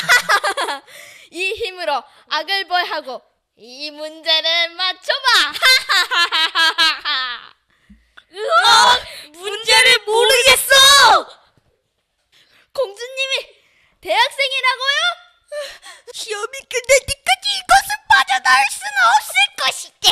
이 힘으로 악을 벌하고 이 문제를 맞춰봐. 으악! 문제를 모르겠어. 공주님이 대학생이라고요? 시험이 끝날 때까지 이것을 빠져나올 수는 없을 것이다.